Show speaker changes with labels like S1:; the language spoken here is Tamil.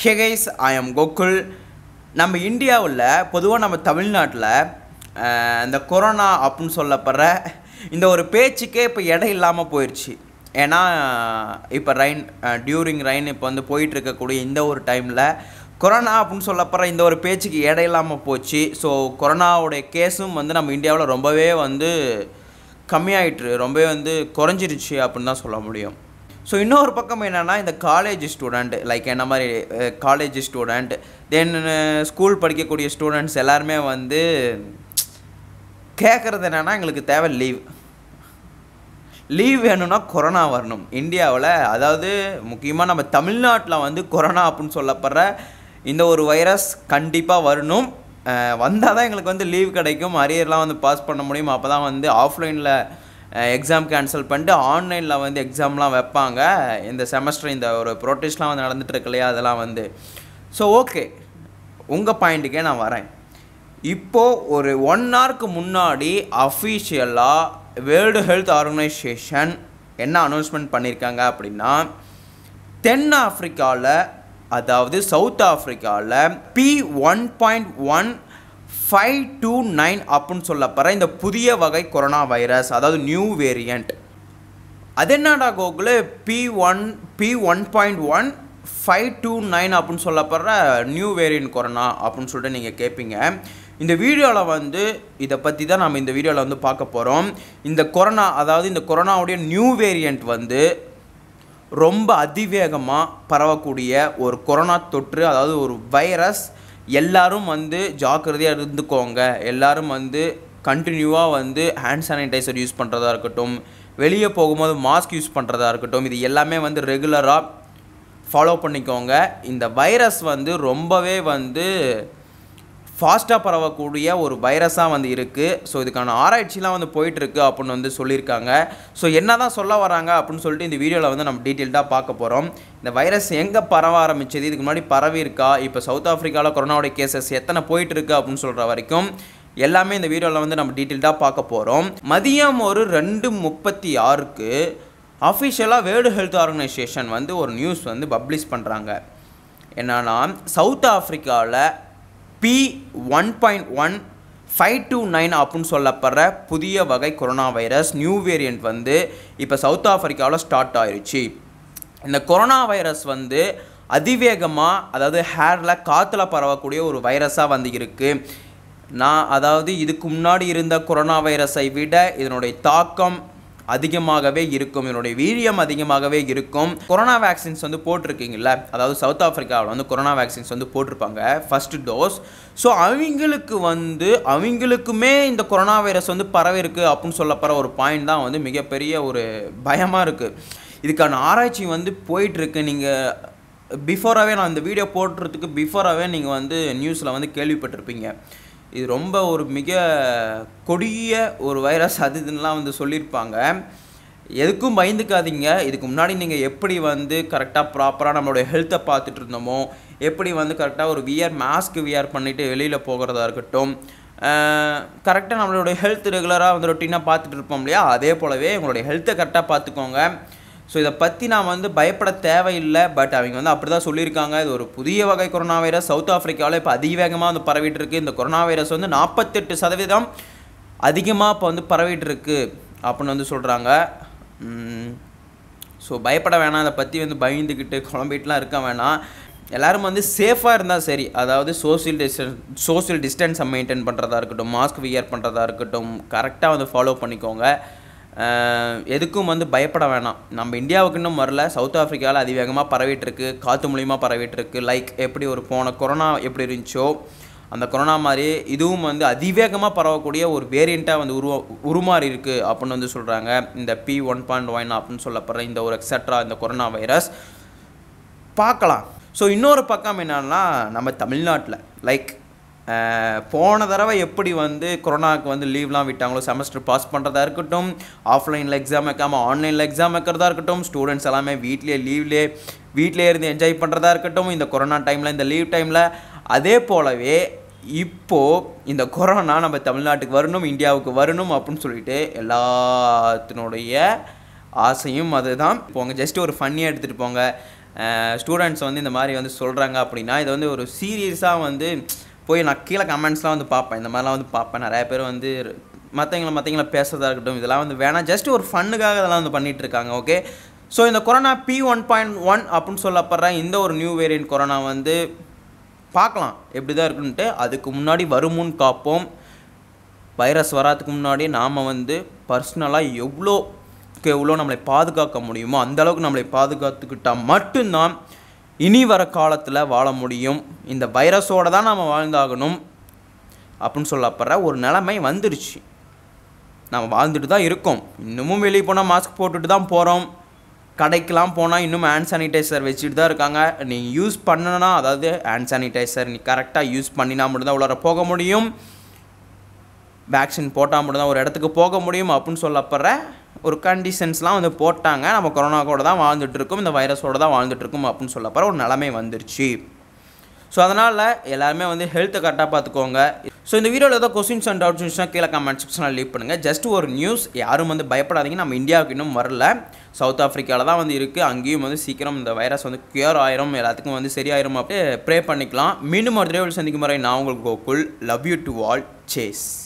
S1: ஹெகைஸ் ஐ எம் கோகுல் நம்ம இந்தியாவில் பொதுவாக நம்ம தமிழ்நாட்டில் இந்த கொரோனா அப்படின்னு சொல்லப்படுற இந்த ஒரு பேச்சுக்கே இப்போ இடம் இல்லாமல் போயிடுச்சு ஏன்னா இப்போ ரைன் டியூரிங் ரைன் இப்போ வந்து இருக்கக்கூடிய இந்த ஒரு டைமில் கொரோனா அப்படின்னு சொல்லப்படுற இந்த ஒரு பேச்சுக்கு இடம் இல்லாமல் போச்சு ஸோ கொரோனாவுடைய கேஸும் வந்து நம்ம இந்தியாவில் ரொம்பவே வந்து கம்மியாயிட்டு ரொம்பவே வந்து குறைஞ்சிருச்சு அப்படின்னு தான் சொல்ல முடியும் ஸோ இன்னொரு பக்கம் என்னென்னா இந்த காலேஜ் ஸ்டூடெண்ட் லைக் என்ன மாதிரி காலேஜ் ஸ்டூடெண்ட் தென் ஸ்கூல் படிக்கக்கூடிய ஸ்டூடெண்ட்ஸ் எல்லாருமே வந்து கேட்குறது என்னென்னா எங்களுக்கு தேவை லீவ் லீவ் வேணும்னா கொரோனா வரணும் இந்தியாவில் அதாவது முக்கியமாக நம்ம தமிழ்நாட்டில் வந்து கொரோனா அப்படின்னு சொல்லப்படுற இந்த ஒரு வைரஸ் கண்டிப்பாக வரணும் வந்தால் தான் எங்களுக்கு வந்து லீவ் கிடைக்கும் அரியர்லாம் வந்து பாஸ் பண்ண முடியும் அப்போ தான் வந்து ஆஃப்லைனில் எக்ஸாம் கேன்சல் பண்ணிட்டு ஆன்லைனில் வந்து எக்ஸாம்லாம் வைப்பாங்க இந்த செமஸ்டர் இந்த ஒரு ப்ரொட்டஸ்ட்லாம் வந்து நடந்துகிட்ருக்கு இல்லையா அதெல்லாம் வந்து ஸோ ஓகே உங்கள் பாயிண்ட்டுக்கே நான் வரேன் இப்போது ஒரு ஒன் ஹவருக்கு முன்னாடி அஃபிஷியலாக வேர்ல்டு ஹெல்த் ஆர்கனைசேஷன் என்ன அனௌன்ஸ்மெண்ட் பண்ணியிருக்காங்க அப்படின்னா தென் ஆஃப்ரிக்காவில் அதாவது சவுத் ஆஃப்ரிக்காவில் B one point one five two nine அப்புடின்னு சொல்லப்படுற இந்த புதிய வகை கொரோனா வைரஸ் அதாவது நியூ வேரியண்ட் அது என்னடா Gokul B one B one point one five two nine அப்படின்னு சொல்லப்படுற நியூ வேரியன்ட் கொரோனா அப்புடின்னு சொல்லிட்டு நீங்கள் கேட்பீங்க இந்த வீடியோவில் வந்து இதை பற்றி தான் நம்ம இந்த வீடியோவில் வந்து பார்க்க போகிறோம் இந்த கொரோனா அதாவது இந்த கொரோனாவுடைய நியூ வேரியண்ட் வந்து ரொம்ப அதிவேகமாக பரவக்கூடிய ஒரு கொரோனா தொற்று அதாவது ஒரு வைரஸ் எல்லோரும் வந்து ஜாக்கிரதையாக இருந்துக்கோங்க எல்லோரும் வந்து கண்டினியூவாக வந்து ஹேண்ட் சானிடைசர் யூஸ் பண்ணுறதா இருக்கட்டும் வெளியே போகும்போது மாஸ்க் யூஸ் பண்ணுறதா இருக்கட்டும் இது எல்லாமே வந்து ரெகுலராக ஃபாலோ பண்ணிக்கோங்க இந்த வைரஸ் வந்து ரொம்பவே வந்து ஃபாஸ்ட்டாக பரவக்கூடிய ஒரு வைரஸாக வந்து இருக்குது ஸோ இதுக்கான ஆராய்ச்சிலாம் வந்து போயிட்டுருக்கு அப்படின்னு வந்து சொல்லியிருக்காங்க ஸோ என்ன தான் சொல்ல வராங்க அப்படின்னு சொல்லிட்டு இந்த வீடியோவில் வந்து நம்ம டீட்டெயில்டாக பார்க்க போகிறோம் இந்த வைரஸ் எங்கே பரவ ஆரம்பிச்சது இதுக்கு முன்னாடி பரவி இருக்கா இப்போ சவுத் ஆஃப்ரிக்காவில் கொரோனாவுடைய கேசஸ் எத்தனை போயிட்டுருக்கு அப்படின்னு சொல்கிற வரைக்கும் எல்லாமே இந்த வீடியோவில் வந்து நம்ம டீட்டெயில்டாக பார்க்க போகிறோம் மதியம் ஒரு ரெண்டு முப்பத்தி ஆறுக்கு அஃபிஷியலாக வேர்ல்டு ஹெல்த் ஆர்கனைசேஷன் வந்து ஒரு நியூஸ் வந்து பப்ளிஷ் பண்ணுறாங்க என்னன்னா சவுத் ஆஃப்ரிக்காவில் B one point one five two nine அப்புடின்னு சொல்லப்படுற புதிய வகை கொரோனா வைரஸ் நியூ வேரியண்ட் வந்து இப்போ சவுத் ஆஃப்ரிக்காவில் ஸ்டார்ட் ஆயிடுச்சு இந்த கொரோனா வைரஸ் வந்து அதிவேகமாக அதாவது ஹேரில் காற்றுல பரவக்கூடிய ஒரு வைரஸாக வந்து இருக்குது நான் அதாவது இதுக்கு முன்னாடி இருந்த கொரோனா வைரஸை விட இதனுடைய தாக்கம் அதிகமாகவே இருக்கும் இதனுடைய வீரியம் அதிகமாகவே இருக்கும் கொரோனா வேக்சின்ஸ் வந்து போட்டிருக்கீங்கல்ல அதாவது சவுத் ஆஃப்ரிக்காவில் வந்து கொரோனா வேக்சின்ஸ் வந்து போட்டிருப்பாங்க ஃபர்ஸ்ட் டோஸ் ஸோ அவங்களுக்கு வந்து அவங்களுக்குமே இந்த கொரோனா வைரஸ் வந்து பரவி இருக்கு அப்படின்னு சொல்லப்போகிற ஒரு பாயிண்ட் தான் வந்து மிகப்பெரிய ஒரு பயமாக இருக்குது இதுக்கான ஆராய்ச்சி வந்து போயிட்டுருக்கு நீங்கள் பிஃபோராகவே நான் இந்த வீடியோ போடுறதுக்கு பிஃபோராகவே நீங்கள் வந்து நியூஸில் வந்து கேள்விப்பட்டிருப்பீங்க இது ரொம்ப ஒரு மிக கொடிய ஒரு வைரஸ் அது வந்து சொல்லியிருப்பாங்க எதுக்கும் பயந்துக்காதீங்க இதுக்கு முன்னாடி நீங்கள் எப்படி வந்து கரெக்டாக ப்ராப்பராக நம்மளுடைய ஹெல்த்தை பார்த்துட்டு இருந்தோமோ எப்படி வந்து கரெக்டாக ஒரு வியர் மாஸ்க் வியர் பண்ணிவிட்டு வெளியில் போகிறதா இருக்கட்டும் கரெக்டாக நம்மளுடைய ஹெல்த் ரெகுலராக வந்து ரொட்டீனாக பார்த்துட்டு இருப்போம் இல்லையா அதே போலவே உங்களுடைய ஹெல்த்தை கரெக்டாக பார்த்துக்கோங்க ஸோ இதை பற்றி நான் வந்து பயப்பட தேவையில்லை பட் அவங்க வந்து அப்படி தான் சொல்லியிருக்காங்க இது ஒரு புதிய வகை கொரோனா வைரஸ் சவுத் ஆஃப்ரிக்காவில் இப்போ அதிவேகமாக வந்து பரவிட்டு இருக்குது இந்த கொரோனா வைரஸ் வந்து நாற்பத்தெட்டு சதவீதம் அதிகமாக இப்போ வந்து பரவிட்டு இருக்கு அப்படின்னு வந்து சொல்கிறாங்க ஸோ பயப்பட வேணாம் அதை பற்றி வந்து பயந்துக்கிட்டு குழம்பிட்டுலாம் இருக்க வேணாம் எல்லோரும் வந்து சேஃபாக இருந்தால் சரி அதாவது சோசியல் டிஸ்டன்ஸ் சோசியல் டிஸ்டன்ஸை மெயின்டைன் பண்ணுறதா இருக்கட்டும் மாஸ்க் வியர் பண்ணுறதா இருக்கட்டும் கரெக்டாக வந்து ஃபாலோ பண்ணிக்கோங்க எதுக்கும் வந்து பயப்பட வேணாம் நம்ம இந்தியாவுக்கு இன்னும் வரல சவுத் ஆஃப்ரிக்காவில் அதிவேகமாக பரவிட்டுருக்கு காற்று மூலியமாக பரவிட்டுருக்கு லைக் எப்படி ஒரு போன கொரோனா எப்படி இருந்துச்சோ அந்த கொரோனா மாதிரி இதுவும் வந்து அதிவேகமாக பரவக்கூடிய ஒரு வேரியண்ட்டாக வந்து உருவா உருமாறி இருக்குது அப்படின்னு வந்து சொல்கிறாங்க இந்த பி ஒன் பாயிண்ட் ஒன் அப்படின்னு சொல்லப்படுற இந்த ஒரு எக்ஸட்ரா இந்த கொரோனா வைரஸ் பார்க்கலாம் ஸோ இன்னொரு பக்கம் என்னன்னா நம்ம தமிழ்நாட்டில் லைக் போன தடவை எப்படி வந்து கொரோனாவுக்கு வந்து லீவ்லாம் விட்டாங்களோ செமஸ்டர் பாஸ் பண்ணுறதா இருக்கட்டும் ஆஃப்லைனில் எக்ஸாம் வைக்காமல் ஆன்லைனில் எக்ஸாம் வைக்கிறதா இருக்கட்டும் ஸ்டூடெண்ட்ஸ் எல்லாமே வீட்லேயே லீவ்லேயே வீட்டிலே இருந்து என்ஜாய் பண்ணுறதா இருக்கட்டும் இந்த கொரோனா டைமில் இந்த லீவ் டைமில் அதே போலவே இப்போது இந்த கொரோனா நம்ம தமிழ்நாட்டுக்கு வரணும் இந்தியாவுக்கு வரணும் அப்படின்னு சொல்லிட்டு எல்லாத்தினுடைய ஆசையும் அதுதான் போங்க ஜஸ்ட் ஒரு ஃபன்னியாக எடுத்துகிட்டு போங்க ஸ்டூடெண்ட்ஸ் வந்து இந்த மாதிரி வந்து சொல்கிறாங்க அப்படின்னா இதை வந்து ஒரு சீரியஸாக வந்து போய் நான் கீழே கமெண்ட்ஸ்லாம் வந்து பார்ப்பேன் இந்த மாதிரிலாம் வந்து பார்ப்பேன் நிறைய பேர் வந்து மற்றவங்கள மற்றவங்கள பேசுகிறதா இருக்கட்டும் இதெல்லாம் வந்து வேணாம் ஜஸ்ட் ஒரு ஃபண்ணுக்காக இதெல்லாம் வந்து பண்ணிகிட்டு இருக்காங்க ஓகே ஸோ இந்த corona B one point one அப்படின்னு சொல்லப்படுற இந்த ஒரு நியூ வேரியன்ட் கொரோனா வந்து பார்க்கலாம் எப்படி தான் இருக்குன்ட்டு அதுக்கு முன்னாடி வருமுன் காப்போம் வைரஸ் வராதுக்கு முன்னாடி நாம் வந்து பர்சனலாக எவ்வளோ எவ்வளோ நம்மளை பாதுகாக்க முடியுமோ அந்தளவுக்கு நம்மளை பாதுகாத்துக்கிட்டால் மட்டும்தான் இனி வர காலத்தில் வாழ முடியும் இந்த வைரஸோடு தான் நாம் வாழ்ந்தாகணும் அப்படின்னு சொல்லப்படுற ஒரு நிலைமை வந்துடுச்சு நம்ம வாழ்ந்துட்டு தான் இருக்கோம் இன்னமும் வெளியே போனால் மாஸ்க் போட்டுட்டு தான் போகிறோம் கடைக்கெலாம் போனால் இன்னும் ஹேண்ட் சானிடைசர் வச்சுட்டு தான் இருக்காங்க நீ யூஸ் பண்ணனா அதாவது ஹேண்ட் சானிடைசர் நீ கரெக்டாக யூஸ் பண்ணினா மட்டும்தான் உள்ளார போக முடியும் வேக்சின் போட்டால் மட்டும்தான் ஒரு இடத்துக்கு போக முடியும் அப்படின்னு சொல்லப்படுற ஒரு கண்டிஷன்ஸ்லாம் வந்து போட்டாங்க நம்ம கொரோனா கூட தான் வாழ்ந்துட்டுருக்கோம் இந்த வைரஸோடு தான் வாழ்ந்துட்டுருக்கோம் அப்படின்னு சொல்ல ஒரு நிலைமை வந்துருச்சு ஸோ அதனால் எல்லாருமே வந்து ஹெல்த்தை கரெக்டாக பார்த்துக்கோங்க ஸோ இந்த வீடியோவில் ஏதோ கொஸ்டின்ஸ் அண்ட் டவுட்ஸ் இருந்துச்சுன்னா கீழே கமெண்ட் செக்ஷனில் லீவ் பண்ணுங்கள் ஜஸ்ட் ஒரு நியூஸ் யாரும் வந்து பயப்படாதீங்க நம்ம இந்தியாவுக்கு இன்னும் வரல சவுத் ஆஃப்ரிக்காவில் தான் வந்து இருக்குது அங்கேயும் வந்து சீக்கிரம் இந்த வைரஸ் வந்து கியூர் ஆயிரும் எல்லாத்துக்கும் வந்து சரியாயிரும் அப்படியே ப்ரே பண்ணிக்கலாம் மீண்டும் ஒரு தடவை சந்திக்கும் முறை நான் உங்களுக்கு கோகுல் லவ் யூ டு வால் சேஸ்